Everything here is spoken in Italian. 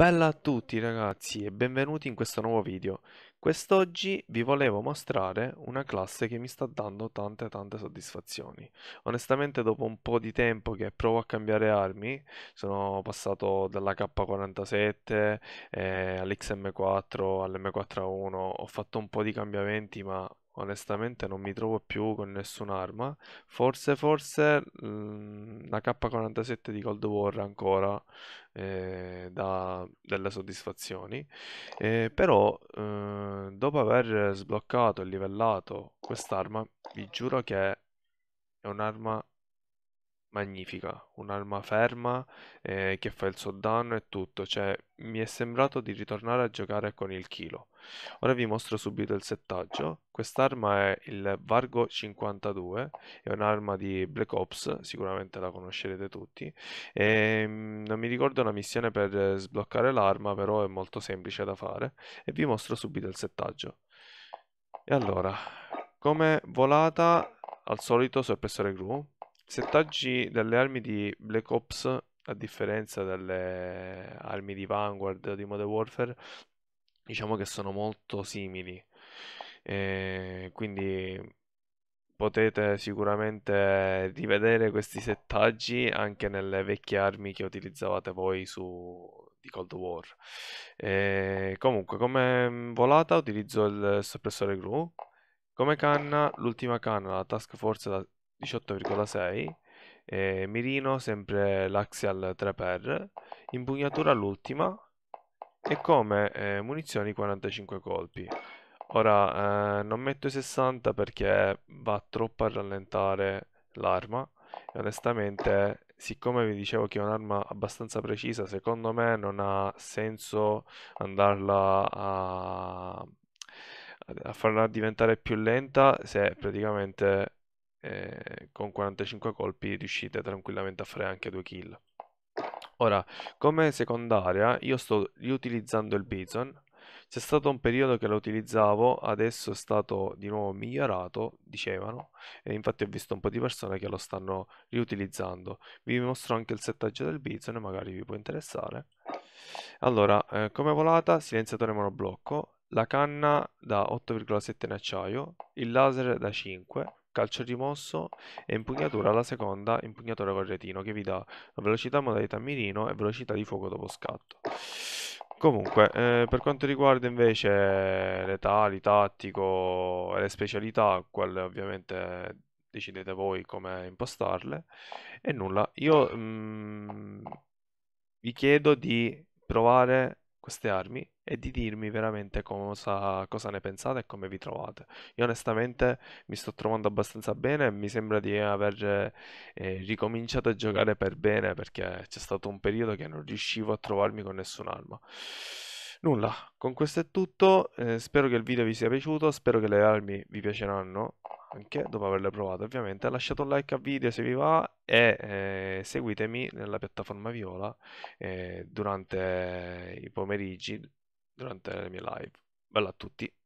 Bella a tutti ragazzi e benvenuti in questo nuovo video. Quest'oggi vi volevo mostrare una classe che mi sta dando tante tante soddisfazioni. Onestamente dopo un po' di tempo che provo a cambiare armi, sono passato dalla K47 eh, all'XM4 all'M4A1, ho fatto un po' di cambiamenti ma Onestamente non mi trovo più con nessun'arma. Forse, forse mh, mm, la K47 di Cold War ancora eh, dà delle soddisfazioni. Eh, però eh, dopo aver sbloccato e livellato quest'arma, vi giuro che è un'arma magnifica, un'arma ferma eh, che fa il suo danno e tutto, cioè mi è sembrato di ritornare a giocare con il chilo. Ora vi mostro subito il settaggio, quest'arma è il Vargo 52, è un'arma di Black Ops, sicuramente la conoscerete tutti, e, ehm, non mi ricordo una missione per sbloccare l'arma, però è molto semplice da fare, e vi mostro subito il settaggio. E allora, come volata, al solito sorpressore gru, settaggi delle armi di Black Ops, a differenza delle armi di Vanguard di Modern Warfare, diciamo che sono molto simili. Eh, quindi potete sicuramente rivedere questi settaggi anche nelle vecchie armi che utilizzavate voi su di Cold War. Eh, comunque, come volata utilizzo il soppressore gru, come canna l'ultima canna, la Task Force 18,6 eh, mirino sempre l'axial 3x impugnatura l'ultima e come eh, munizioni 45 colpi ora eh, non metto i 60 perché va troppo a rallentare l'arma e onestamente siccome vi dicevo che è un'arma abbastanza precisa secondo me non ha senso andarla a, a farla diventare più lenta se praticamente eh, con 45 colpi riuscite tranquillamente a fare anche 2 kill. Ora, come secondaria io sto riutilizzando il Bison, c'è stato un periodo che lo utilizzavo, adesso è stato di nuovo migliorato, dicevano, e infatti ho visto un po' di persone che lo stanno riutilizzando. Vi mostro anche il settaggio del Bison, magari vi può interessare. Allora, eh, come volata, silenziatore monoblocco, la canna da 8,7 in acciaio, il laser da 5, calcio rimosso e impugnatura alla seconda, impugnatura con retino, che vi dà velocità modalità mirino e velocità di fuoco dopo scatto. Comunque, eh, per quanto riguarda invece letali, tattico e le specialità, quelle ovviamente decidete voi come impostarle. E nulla, io mh, mm, vi chiedo di provare queste armi e di dirmi veramente cosa, cosa, ne pensate e come vi trovate. Io onestamente mi sto trovando abbastanza bene e mi sembra di aver eh, ricominciato a giocare per bene perché c'è stato un periodo che non riuscivo a trovarmi con nessun'arma. Nulla, con questo è tutto, eh, spero che il video vi sia piaciuto, spero che le armi vi piaceranno anche dopo averle provate ovviamente lasciate un like al video se vi va e eh, seguitemi nella piattaforma viola eh, durante i pomeriggi durante le mie live bella a tutti